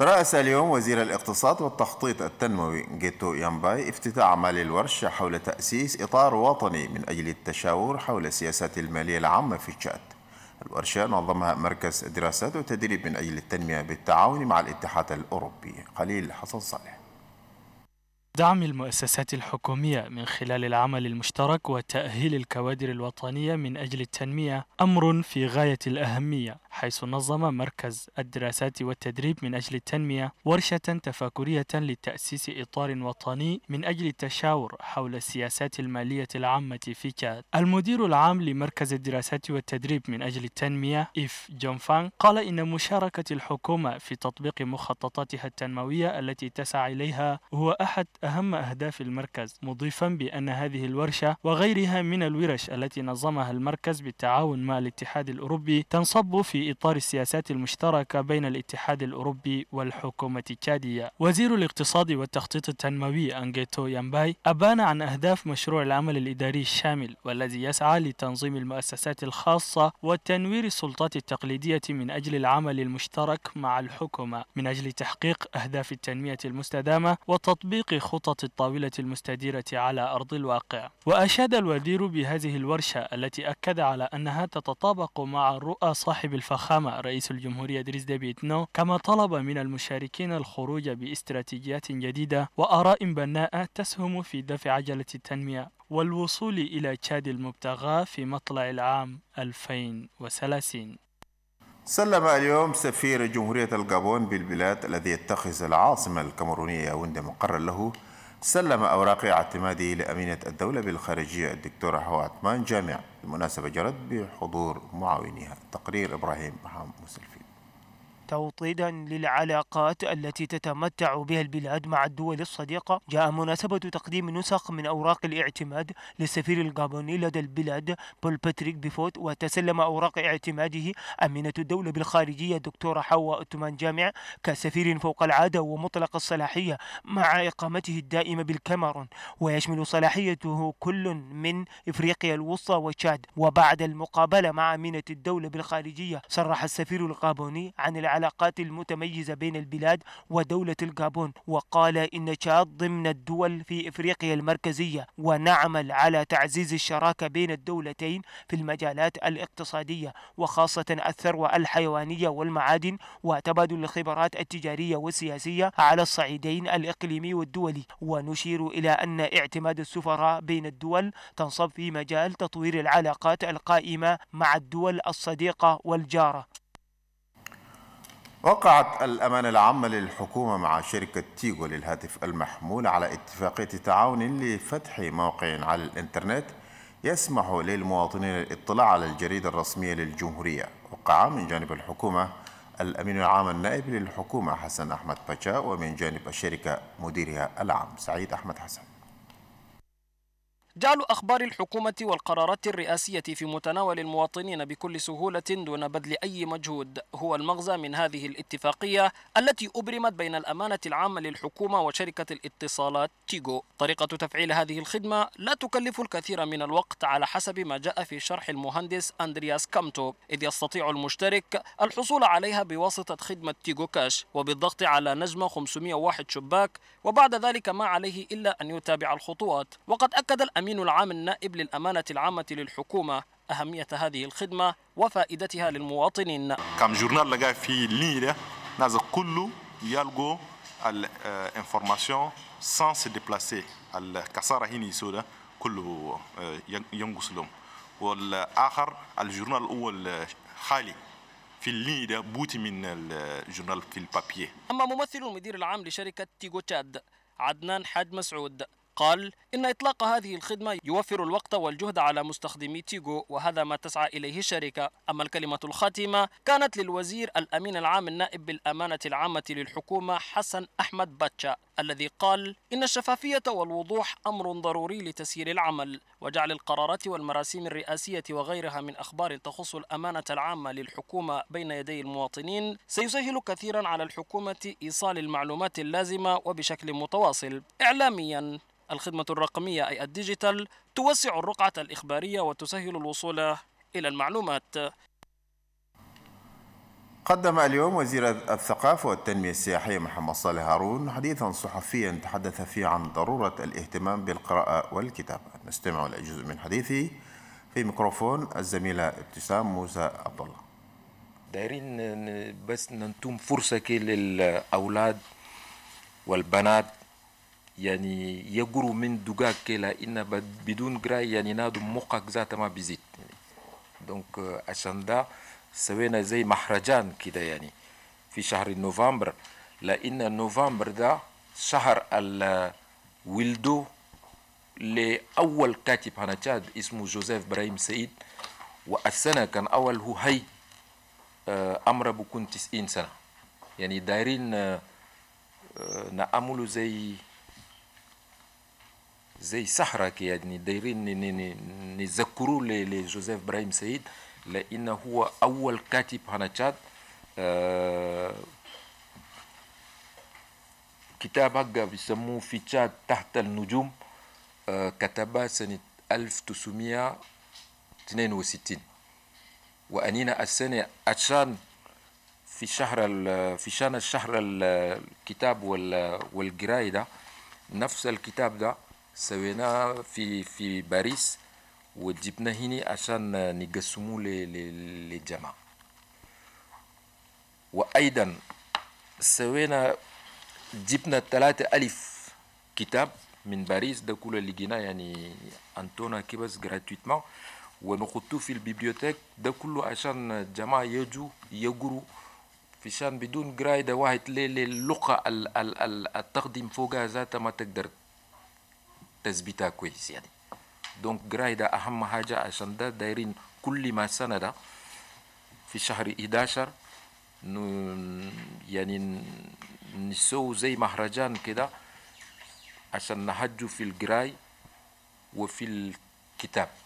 رأس اليوم وزير الاقتصاد والتخطيط التنموي جيتو يامباي افتتاح أعمال الورشة حول تأسيس إطار وطني من أجل التشاور حول السياسات المالية العامة في تشاد. الورشة نظمها مركز دراسات وتدريب من أجل التنمية بالتعاون مع الاتحاد الأوروبي. خليل حسن صالح. دعم المؤسسات الحكومية من خلال العمل المشترك وتأهيل الكوادر الوطنية من أجل التنمية أمر في غاية الأهمية حيث نظم مركز الدراسات والتدريب من أجل التنمية ورشة تفاكرية لتأسيس إطار وطني من أجل التشاور حول السياسات المالية العامة في كاد المدير العام لمركز الدراسات والتدريب من أجل التنمية إف جون فانغ قال إن مشاركة الحكومة في تطبيق مخططاتها التنموية التي تسعى إليها هو أحد أهم أهداف المركز مضيفا بأن هذه الورشة وغيرها من الورش التي نظمها المركز بالتعاون مع الاتحاد الأوروبي تنصب في في إطار السياسات المشتركة بين الاتحاد الأوروبي والحكومة التشادية وزير الاقتصاد والتخطيط التنموي أنجيتو يامباي أبان عن أهداف مشروع العمل الإداري الشامل والذي يسعى لتنظيم المؤسسات الخاصة وتنوير السلطات التقليدية من أجل العمل المشترك مع الحكومة من أجل تحقيق أهداف التنمية المستدامة وتطبيق خطط الطاولة المستديرة على أرض الواقع وأشاد الوزير بهذه الورشة التي أكد على أنها تتطابق مع الرؤى صاحب الفخ فخامة رئيس الجمهورية إدريس نو كما طلب من المشاركين الخروج باستراتيجيات جديدة وآراء بناءة تسهم في دفع عجلة التنمية والوصول إلى تشاد المبتغى في مطلع العام 2030 سلم اليوم سفير جمهورية الجابون بالبلاد الذي يتخذ العاصمة الكاميرونية ياوندي مقرا له سلم أوراق اعتماده لأمينة الدولة بالخارجية الدكتورة حواء عثمان جامع المناسبة جرت بحضور معاونيها تقرير إبراهيم محمد مسلفي توطيدا للعلاقات التي تتمتع بها البلاد مع الدول الصديقة جاء مناسبة تقديم نسخ من أوراق الاعتماد للسفير الغابوني لدى البلاد بول باتريك بيفوت وتسلم أوراق اعتماده أمينة الدولة بالخارجية الدكتورة حواء أتمان جامع كسفير فوق العادة ومطلق الصلاحية مع إقامته الدائمة بالكاميرون ويشمل صلاحيته كل من إفريقيا الوسطى وتشاد وبعد المقابلة مع أمينة الدولة بالخارجية صرح السفير الغابوني عن العلاقات العلاقات المتميزة بين البلاد ودولة الجابون وقال إن تشاد ضمن الدول في إفريقيا المركزية ونعمل على تعزيز الشراكة بين الدولتين في المجالات الاقتصادية وخاصة الثروة الحيوانية والمعادن وتبادل الخبرات التجارية والسياسية على الصعيدين الإقليمي والدولي ونشير إلى أن اعتماد السفراء بين الدول تنصب في مجال تطوير العلاقات القائمة مع الدول الصديقة والجارة وقعت الأمانة العامة للحكومة مع شركة تيجو للهاتف المحمول على اتفاقية تعاون لفتح موقع على الإنترنت يسمح للمواطنين الاطلاع على الجريدة الرسمية للجمهورية وقع من جانب الحكومة الأمين العام النائب للحكومة حسن أحمد باشا ومن جانب الشركة مديرها العام سعيد أحمد حسن جعل أخبار الحكومة والقرارات الرئاسية في متناول المواطنين بكل سهولة دون بذل أي مجهود هو المغزى من هذه الاتفاقية التي أبرمت بين الأمانة العامة للحكومة وشركة الاتصالات تيغو طريقة تفعيل هذه الخدمة لا تكلف الكثير من الوقت على حسب ما جاء في شرح المهندس أندرياس كامتو إذ يستطيع المشترك الحصول عليها بواسطة خدمة تيغو كاش وبالضغط على نجمة 501 شباك وبعد ذلك ما عليه إلا أن يتابع الخطوات وقد أكد الأمين الأمين العام النائب للأمانة العامة للحكومة أهمية هذه الخدمة وفائدتها للمواطنين كم جورنال لقى في لينيا ناس كله يلقوا الانفورماسيون سان سي ديبلاسي الكسارة هيني سودا كله آه، ينقص لهم والآخر الجورنال الأول خالي في اللين بوتي من الجورنال في البابيه أما ممثل المدير العام لشركة تيغو تشاد عدنان حاج مسعود قال إن إطلاق هذه الخدمة يوفر الوقت والجهد على مستخدمي تيغو وهذا ما تسعى إليه الشركة أما الكلمة الخاتمة كانت للوزير الأمين العام النائب بالأمانة العامة للحكومة حسن أحمد باتشا الذي قال إن الشفافية والوضوح أمر ضروري لتسيير العمل وجعل القرارات والمراسيم الرئاسية وغيرها من أخبار تخص الأمانة العامة للحكومة بين يدي المواطنين سيسهل كثيرا على الحكومة إيصال المعلومات اللازمة وبشكل متواصل إعلاميا الخدمة الرقمية أي الديجيتال توسع الرقعة الإخبارية وتسهل الوصول إلى المعلومات قدم اليوم وزير الثقافة والتنمية السياحية محمد صالح هارون حديثا صحفيا تحدث فيه عن ضرورة الاهتمام بالقراءة والكتابة نستمع إلى جزء من حديثه في ميكروفون الزميلة ابتسام موسى عبد الله دايرين بس ننتم فرصة كي للأولاد والبنات يعني يجرو من دجاج كلا إن بدون غرا يعني نادو مقك ذات ما بيزيد يعني دونك عشان آه، دا سوينا زي مهرجان كده يعني في شهر نوفمبر لأن نوفمبر دا شهر الولدو لأول كاتب هنا تشاد اسمه جوزيف إبراهيم سعيد والسنة كان أول هو هي آه، أمر بكون 90 سنة يعني دايرين آه، نعملوا زي زي سحرة يعني دايرين نذكروا لجوزيف ابراهيم سعيد لانه هو اول كاتب هنا تشاد آه، كتاب هكا بيسموه في تشاد تحت النجوم آه، كتبه سنة 1962 وأنينا السنة اتشان في شهر في شان الشهر الكتاب والقراية ده نفس الكتاب ده سوينا في في باريس وجبنا هنا عشان نقسموه للجماعة وأيضا سوينا جبنا ثلاثة ألف كتاب من باريس ده كله اللي جينا يعني أنتونا كيبس gratuitement ونخطو في البيبليوتيك ده كله عشان الجماعة يجوا يقروا في شان بدون قراية ده واحد ليه اللغة التقدم فوقها ذاتها ما تقدر تثبيتها كويس يعني دونك غرايدا أهم حاجة عشان دا دايرين كل ما سنة ده في شهر 11 يعني نسو زي مهرجان كده عشان نهجوا في الجراي وفي الكتاب